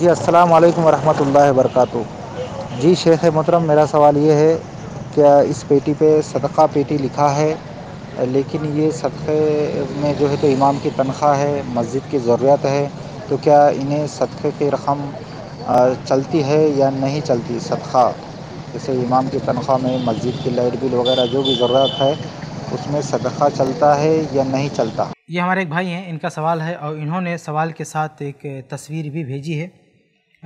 जी अस्सलाम वालेकुम वरहमतुल्लाहि वबरकातु जी शेख मोहतरम मेरा सवाल ये है क्या इस पेटी पे सदका पेटी लिखा है लेकिन ये सदक़े में जो है तो इमाम की तनख्वाह है मस्जिद की ज़रूरत है तो क्या इन्हें सदक़े की रकम चलती है या नहीं चलती सदका जैसे इमाम की तनख्वाह में मस्जिद की लाइट बिल वगैरह जो भी ज़रूरत है उसमें सदका चलता है या नहीं चलता ये हमारे एक भाई हैं इनका सवाल है और इन्होंने सवाल के साथ एक तस्वीर भी भेजी है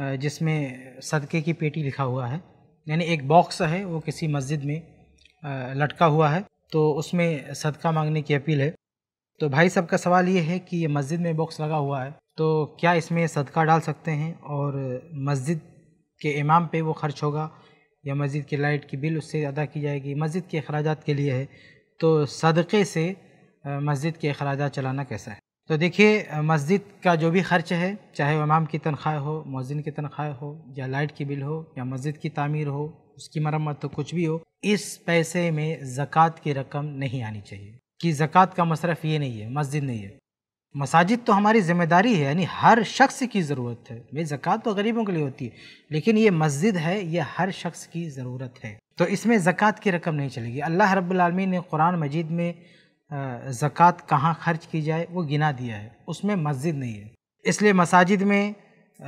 जिसमें सदक़े की पेटी लिखा हुआ है यानी एक बॉक्स है वो किसी मस्जिद में लटका हुआ है तो उसमें सदका मांगने की अपील है तो भाई साहब का सवाल ये है कि ये मस्जिद में बॉक्स लगा हुआ है तो क्या इसमें सदका डाल सकते हैं और मस्जिद के इमाम पे वो खर्च होगा या मस्जिद की लाइट की बिल उससे अदा की जाएगी मस्जिद के अखराज के लिए है तो सदक़े से मस्जिद के अखराज चलाना कैसा है तो देखिए मस्जिद का जो भी खर्च है चाहे इमाम की तनख्वाह हो मौजिन की तनख्वाह हो या लाइट की बिल हो या मस्जिद की तामीर हो उसकी मरम्मत तो कुछ भी हो इस पैसे में ज़क़़त की रकम नहीं आनी चाहिए कि ज़क़़त का मशरफ़ ये नहीं है मस्जिद नहीं है मसाजिद तो हमारी ज़िम्मेदारी है यानी हर शख्स की ज़रूरत है भाई ज़क़़त तो गरीबों के लिए होती है लेकिन ये मस्जिद है ये हर शख्स की ज़रूरत है तो इसमें ज़क़़त की रकम नहीं चलेगी अल्लाह रब्बुल रबालमीन ने कुरान मजीद में ज़क़़त कहाँ खर्च की जाए वो गिना दिया है उसमें मस्जिद नहीं है इसलिए मसाजिद में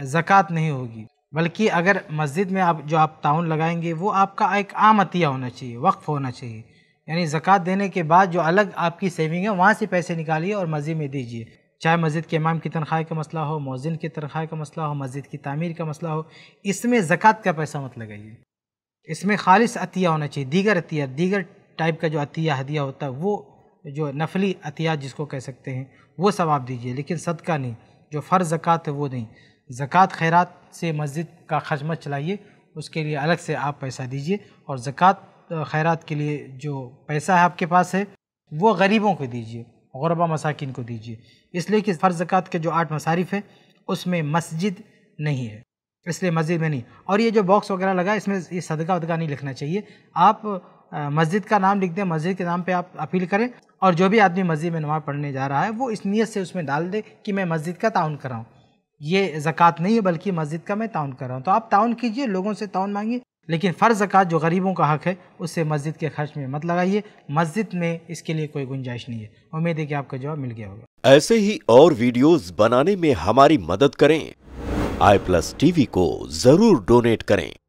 ज़क़़त नहीं होगी बल्कि अगर मस्जिद में आप जो आप ताउन लगाएंगे वो आपका एक आम अतिया होना चाहिए वक्फ़ होना चाहिए यानी ज़क़़त देने के बाद जो अलग आपकी सेविंग है वहाँ से पैसे निकालिए और मस्जिद में दीजिए चाहे मस्जिद के इमाम की तनख्वाह का मसला हो मौजिन की तनख्वाह का मसला हो मस्जिद की तामीर का मसला हो इसमें ज़क़़त का पैसा मत लगाइए इसमें खालिश अतिया होना चाहिए दीगर अतिया दीगर टाइप का जो अतिया हदिया होता है वो जो नफली अतियात जिसको कह सकते हैं वो सब आप दीजिए लेकिन सदका नहीं जो फ़र्ज ज़क़़त है वो नहीं ज़क़़त खैरात से मस्जिद का खर्च मत चलाइए उसके लिए अलग से आप पैसा दीजिए और ज़क़़त खैरात के लिए जो पैसा है आपके पास है वो गरीबों को दीजिए गरबा मसाकिन को दीजिए इसलिए कि फ़र्ज ज़क़़त के जो आठ मसारिफ है उसमें मस्जिद नहीं है इसलिए मस्जिद में नहीं और ये जो बॉक्स वगैरह लगा इसमें ये सदका वदका नहीं लिखना चाहिए आप मस्जिद का नाम लिख दें मस्जिद के नाम पे आप अपील करें और जो भी आदमी मस्जिद में नमाज़ पढ़ने जा रहा है वो इस नीयत से उसमें डाल दे कि मैं मस्जिद का ताउन कराऊँ ये ज़क़़त नहीं है बल्कि मस्जिद का मैं ताउन कर रहा हूँ तो आप ताउन कीजिए लोगों से ताउन मांगिए लेकिन फ़र्ज़ ज़क़़त जो गरीबों का हक़ है उससे मस्जिद के खर्च में मत लगाइए मस्जिद में इसके लिए कोई गुंजाइश नहीं है उम्मीद है कि आपका जवाब मिल गया होगा ऐसे ही और वीडियोज़ बनाने में हमारी मदद करें आई प्लस टीवी को ज़रूर डोनेट करें